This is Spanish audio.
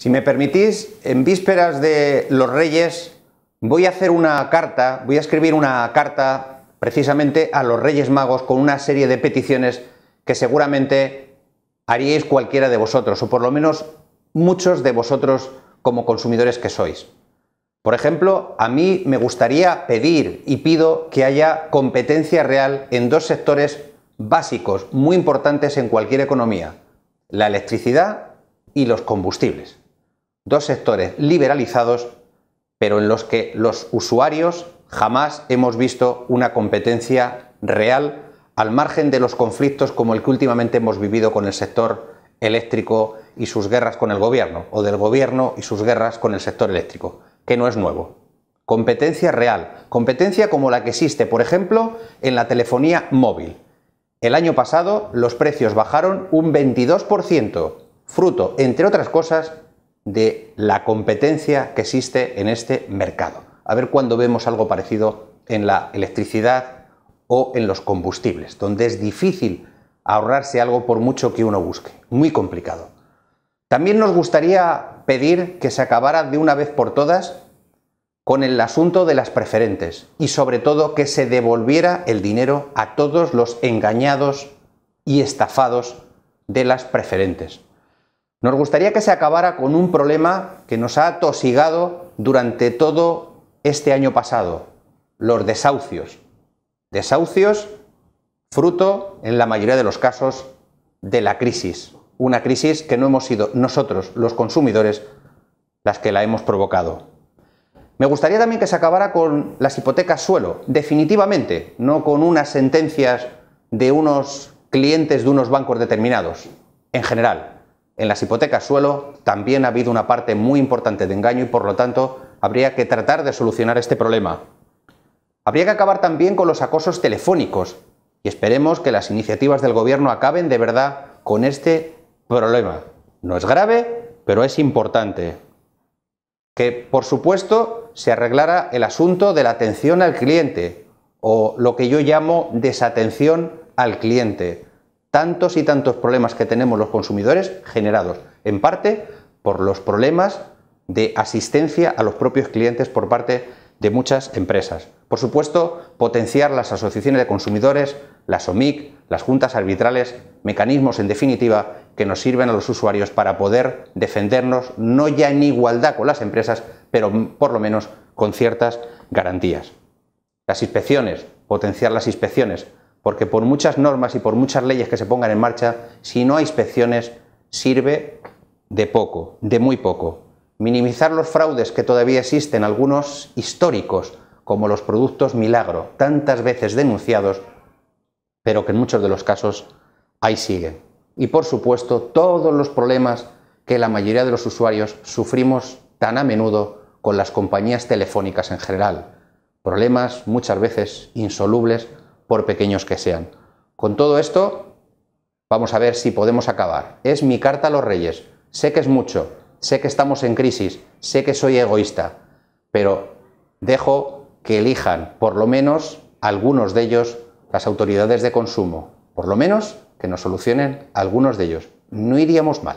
Si me permitís, en vísperas de los Reyes voy a hacer una carta, voy a escribir una carta precisamente a los Reyes Magos con una serie de peticiones que seguramente haríais cualquiera de vosotros, o por lo menos muchos de vosotros como consumidores que sois. Por ejemplo, a mí me gustaría pedir y pido que haya competencia real en dos sectores básicos muy importantes en cualquier economía, la electricidad y los combustibles dos sectores liberalizados, pero en los que los usuarios jamás hemos visto una competencia real al margen de los conflictos como el que últimamente hemos vivido con el sector eléctrico y sus guerras con el gobierno, o del gobierno y sus guerras con el sector eléctrico, que no es nuevo. Competencia real, competencia como la que existe, por ejemplo, en la telefonía móvil. El año pasado los precios bajaron un 22%, fruto, entre otras cosas, de la competencia que existe en este mercado. A ver cuándo vemos algo parecido en la electricidad o en los combustibles, donde es difícil ahorrarse algo por mucho que uno busque. Muy complicado. También nos gustaría pedir que se acabara de una vez por todas con el asunto de las preferentes y sobre todo que se devolviera el dinero a todos los engañados y estafados de las preferentes. Nos gustaría que se acabara con un problema que nos ha atosigado durante todo este año pasado, los desahucios. Desahucios fruto, en la mayoría de los casos, de la crisis. Una crisis que no hemos sido nosotros, los consumidores, las que la hemos provocado. Me gustaría también que se acabara con las hipotecas suelo, definitivamente, no con unas sentencias de unos clientes de unos bancos determinados, en general. En las hipotecas suelo también ha habido una parte muy importante de engaño y por lo tanto habría que tratar de solucionar este problema. Habría que acabar también con los acosos telefónicos y esperemos que las iniciativas del gobierno acaben de verdad con este problema. No es grave, pero es importante. Que, por supuesto, se arreglara el asunto de la atención al cliente o lo que yo llamo desatención al cliente tantos y tantos problemas que tenemos los consumidores generados en parte por los problemas de asistencia a los propios clientes por parte de muchas empresas. Por supuesto, potenciar las asociaciones de consumidores, las OMIC, las juntas arbitrales, mecanismos en definitiva que nos sirven a los usuarios para poder defendernos, no ya en igualdad con las empresas, pero por lo menos con ciertas garantías. Las inspecciones, potenciar las inspecciones, porque por muchas normas y por muchas leyes que se pongan en marcha, si no hay inspecciones, sirve de poco, de muy poco. Minimizar los fraudes que todavía existen, algunos históricos, como los productos milagro, tantas veces denunciados, pero que en muchos de los casos ahí siguen. Y por supuesto, todos los problemas que la mayoría de los usuarios sufrimos tan a menudo con las compañías telefónicas en general. Problemas muchas veces insolubles por pequeños que sean. Con todo esto, vamos a ver si podemos acabar. Es mi carta a los reyes. Sé que es mucho, sé que estamos en crisis, sé que soy egoísta, pero dejo que elijan, por lo menos, algunos de ellos, las autoridades de consumo. Por lo menos, que nos solucionen algunos de ellos. No iríamos mal.